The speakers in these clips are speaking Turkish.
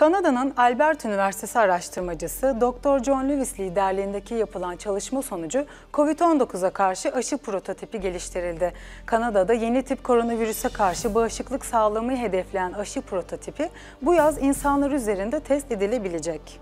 Kanada'nın Albert Üniversitesi araştırmacısı Dr. John Lewis liderliğindeki yapılan çalışma sonucu COVID-19'a karşı aşı prototipi geliştirildi. Kanada'da yeni tip koronavirüse karşı bağışıklık sağlamayı hedefleyen aşı prototipi bu yaz insanlar üzerinde test edilebilecek.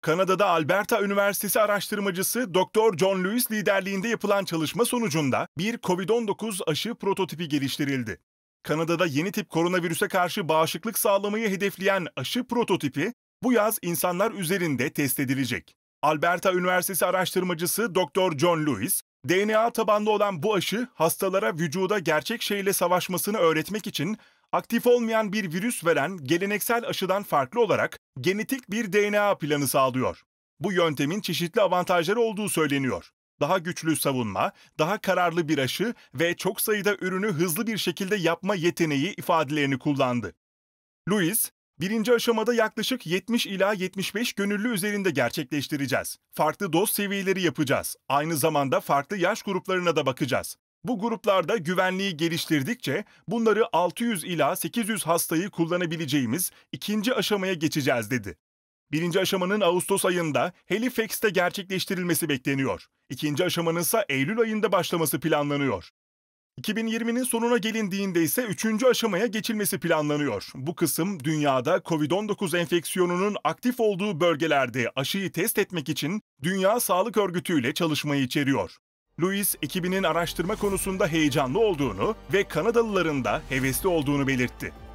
Kanada'da Alberta Üniversitesi araştırmacısı Dr. John Lewis liderliğinde yapılan çalışma sonucunda bir COVID-19 aşı prototipi geliştirildi. Kanada'da yeni tip koronavirüse karşı bağışıklık sağlamayı hedefleyen aşı prototipi bu yaz insanlar üzerinde test edilecek. Alberta Üniversitesi araştırmacısı Dr. John Lewis, DNA tabanlı olan bu aşı hastalara vücuda gerçek şeyle savaşmasını öğretmek için aktif olmayan bir virüs veren geleneksel aşıdan farklı olarak genetik bir DNA planı sağlıyor. Bu yöntemin çeşitli avantajları olduğu söyleniyor daha güçlü savunma, daha kararlı bir aşı ve çok sayıda ürünü hızlı bir şekilde yapma yeteneği ifadelerini kullandı. Louis, birinci aşamada yaklaşık 70 ila 75 gönüllü üzerinde gerçekleştireceğiz. Farklı doz seviyeleri yapacağız. Aynı zamanda farklı yaş gruplarına da bakacağız. Bu gruplarda güvenliği geliştirdikçe bunları 600 ila 800 hastayı kullanabileceğimiz ikinci aşamaya geçeceğiz dedi. Birinci aşamanın Ağustos ayında Halifax'te gerçekleştirilmesi bekleniyor. İkinci aşamanın ise Eylül ayında başlaması planlanıyor. 2020'nin sonuna gelindiğinde ise üçüncü aşamaya geçilmesi planlanıyor. Bu kısım dünyada COVID-19 enfeksiyonunun aktif olduğu bölgelerde aşıyı test etmek için Dünya Sağlık Örgütü ile çalışmayı içeriyor. Louis, ekibinin araştırma konusunda heyecanlı olduğunu ve Kanadalıların da hevesli olduğunu belirtti.